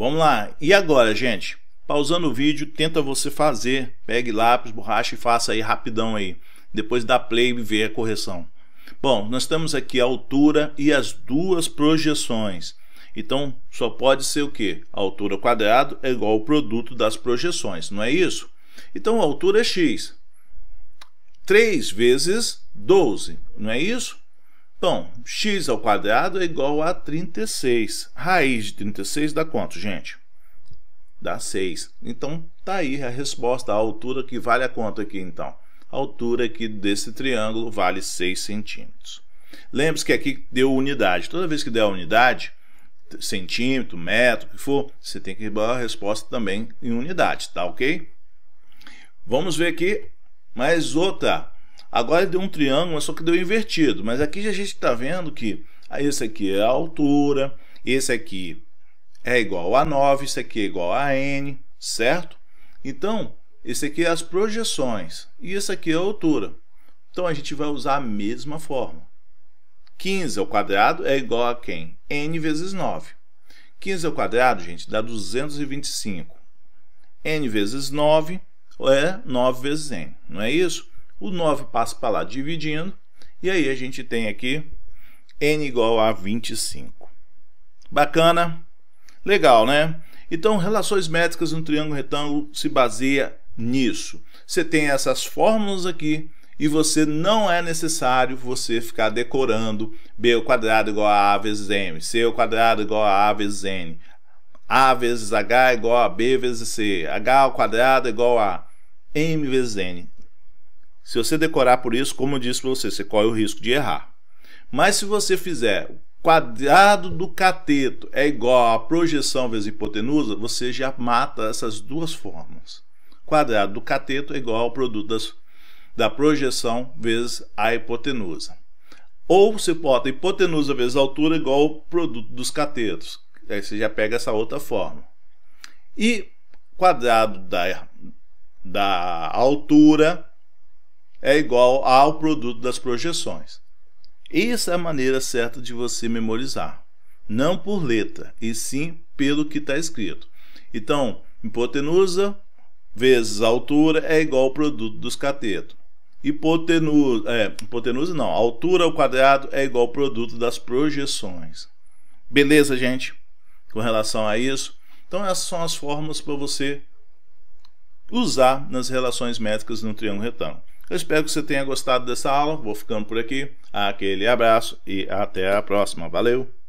Vamos lá. E agora, gente? Pausando o vídeo, tenta você fazer. Pegue lápis, borracha e faça aí rapidão aí. Depois dá play e vê a correção. Bom, nós temos aqui a altura e as duas projeções. Então, só pode ser o quê? A altura ao quadrado é igual ao produto das projeções, não é isso? Então, a altura é x. 3 vezes 12, não é isso? Bom, x ao quadrado é igual a 36. Raiz de 36 dá quanto, gente? Dá 6. Então, tá aí a resposta. A altura que vale a quanto aqui, então? A altura aqui desse triângulo vale 6 centímetros. Lembre-se que aqui deu unidade. Toda vez que der unidade, centímetro, metro, o que for, você tem que dar a resposta também em unidade, tá ok? Vamos ver aqui mais outra Agora deu um triângulo, só que deu invertido. Mas aqui a gente está vendo que esse aqui é a altura, esse aqui é igual a 9, esse aqui é igual a n, certo? Então, esse aqui é as projeções e esse aqui é a altura. Então, a gente vai usar a mesma forma. 15 ao quadrado é igual a quem? n vezes 9. 15 ao quadrado, gente, dá 225. n vezes 9 é 9 vezes n, não é isso? o 9 passa para lá dividindo, e aí a gente tem aqui n igual a 25. Bacana? Legal, né? Então, relações métricas no triângulo retângulo se baseia nisso. Você tem essas fórmulas aqui e você não é necessário você ficar decorando b ao quadrado igual a a vezes m, c ao quadrado igual a a vezes n, a vezes h igual a b vezes c, h ao quadrado igual a m vezes n. Se você decorar por isso, como eu disse para você, você corre o risco de errar. Mas se você fizer quadrado do cateto é igual a projeção vezes hipotenusa, você já mata essas duas fórmulas. Quadrado do cateto é igual ao produto das, da projeção vezes a hipotenusa. Ou você bota hipotenusa vezes altura igual ao produto dos catetos. Aí você já pega essa outra fórmula. E quadrado da, da altura é igual ao produto das projeções. Essa é a maneira certa de você memorizar. Não por letra, e sim pelo que está escrito. Então, hipotenusa vezes altura é igual ao produto dos catetos. Hipotenusa, é, hipotenusa não, altura ao quadrado é igual ao produto das projeções. Beleza, gente? Com relação a isso, então essas são as fórmulas para você usar nas relações métricas no triângulo retângulo. Eu espero que você tenha gostado dessa aula. Vou ficando por aqui. Aquele abraço e até a próxima. Valeu!